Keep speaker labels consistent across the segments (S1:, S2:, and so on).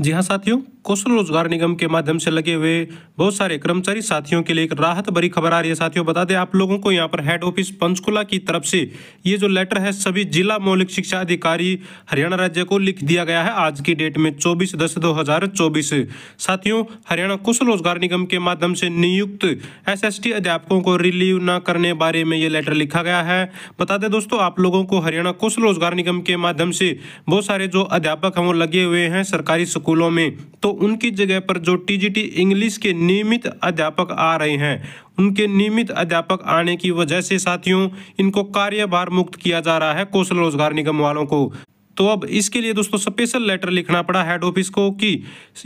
S1: जी हाँ साथियों कौशल रोजगार निगम के माध्यम से लगे हुए बहुत सारे कर्मचारी साथियों के लिए एक राहत भरी खबर आ रही है साथियों बता दें आप लोगों को यहाँ पर हेड ऑफिस पंचकुला की तरफ से ये जो लेटर है सभी जिला मौलिक शिक्षा अधिकारी हरियाणा राज्य को लिख दिया गया है आज की डेट में 24 दस 2024 साथियों हरियाणा कौशल रोजगार निगम के माध्यम से नियुक्त एस अध्यापकों को रिलीव न करने बारे में ये लेटर लिखा गया है बता दें दोस्तों आप लोगों को हरियाणा कौशल रोजगार निगम के माध्यम से बहुत सारे जो अध्यापक हैं वो लगे हुए हैं सरकारी स्कूलों में तो उनकी जगह पर जो टीजीटी इंग्लिश के नियमित अध्यापक आ रहे हैं उनके नियमित अध्यापक आने की वजह से साथियों इनको कार्यभार मुक्त किया जा रहा है कौशल रोजगार निगम वालों को तो अब इसके लिए दोस्तों स्पेशल लेटर लिखना पड़ा हेड ऑफिस को कि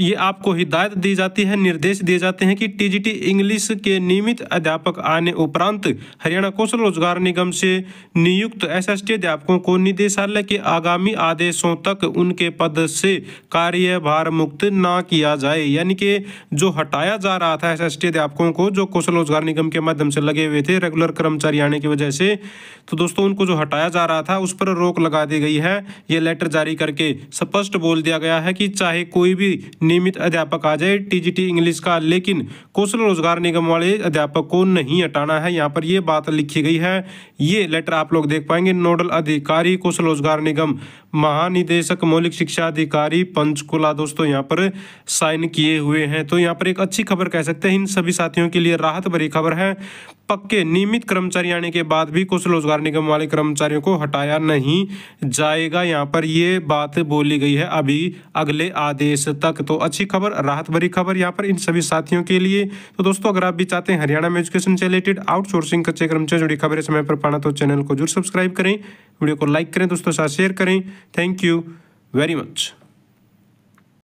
S1: ये आपको हिदायत दी जाती है निर्देश दिए जाते हैं कि टीजीटी इंग्लिश के नियमित अध्यापक आने उपरांत हरियाणा कौशल रोजगार निगम से नियुक्त एसएसटी अध्यापकों को निदेशालय के आगामी आदेशों तक उनके पद से कार्यभार मुक्त ना किया जाए यानी कि जो हटाया जा रहा था एस अध्यापकों को जो कौशल रोजगार निगम के माध्यम से लगे हुए थे रेगुलर कर्मचारी आने की वजह से तो दोस्तों उनको जो हटाया जा रहा था उस पर रोक लगा दी गई है ये लिए लेटर जारी करके स्पष्ट बोल दिया गया है कि चाहे कोई भी नियमित अध्यापक आ जाए टीजीटी इंग्लिश का लेकिन कौशल रोजगार निगम वाले अध्यापक को नहीं हटाना है यहाँ पर यह बात लिखी गई है ये लेटर आप लोग देख पाएंगे नोडल अधिकारी कौशल रोजगार निगम महानिदेशक मौलिक शिक्षा अधिकारी पंचकुला दोस्तों यहाँ पर साइन किए हुए हैं तो यहाँ पर एक अच्छी खबर कह सकते हैं इन सभी साथियों के लिए राहत भरी खबर है पक्के नियमित कर्मचारी आने के बाद भी कुछ रोजगार निगम वाले कर्मचारियों को हटाया नहीं जाएगा यहाँ पर ये बात बोली गई है अभी अगले आदेश तक तो अच्छी खबर राहत भरी खबर यहाँ पर इन सभी साथियों के लिए तो दोस्तों अगर आप भी चाहते हैं हरियाणा में एजुकेशन से रिलेटेड आउटसोर्सिंग कच्चे क्रम से जुड़ी खबरें समय पर पाना तो चैनल को जरूर सब्सक्राइब करें वीडियो को लाइक करें दोस्तों साथ शेयर करें थैंक यू वेरी मच